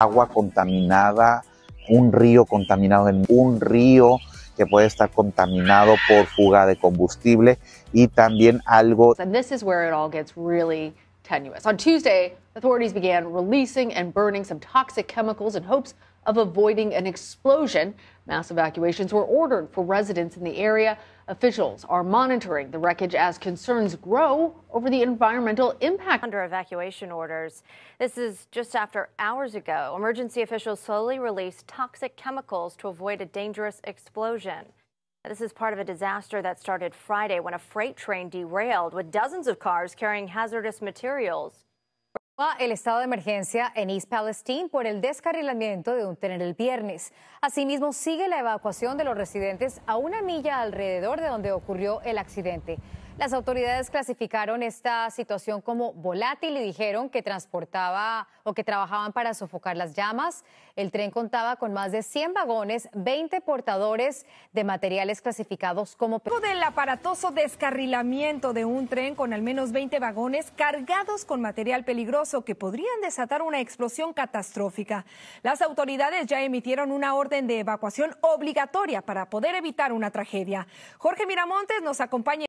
agua contaminada, un río contaminado, en un río que puede estar contaminado por fuga de combustible y también algo. gets really tenuous. On Tuesday, authorities began releasing and burning some toxic chemicals in hopes of avoiding an explosion. Mass evacuations were ordered for residents in the area. Officials are monitoring the wreckage as concerns grow over the environmental impact. Under evacuation orders. This is just after hours ago. Emergency officials slowly released toxic chemicals to avoid a dangerous explosion. This is part of a disaster that started Friday when a freight train derailed with dozens of cars carrying hazardous materials. El estado de emergencia en East Palestine por el descarrilamiento de un tren el viernes. Asimismo, sigue la evacuación de los residentes a una milla alrededor de donde ocurrió el accidente. Las autoridades clasificaron esta situación como volátil y dijeron que transportaba o que trabajaban para sofocar las llamas. El tren contaba con más de 100 vagones, 20 portadores de materiales clasificados como del aparatoso descarrilamiento de un tren con al menos 20 vagones cargados con material peligroso que podrían desatar una explosión catastrófica. Las autoridades ya emitieron una orden de evacuación obligatoria para poder evitar una tragedia. Jorge Miramontes nos acompaña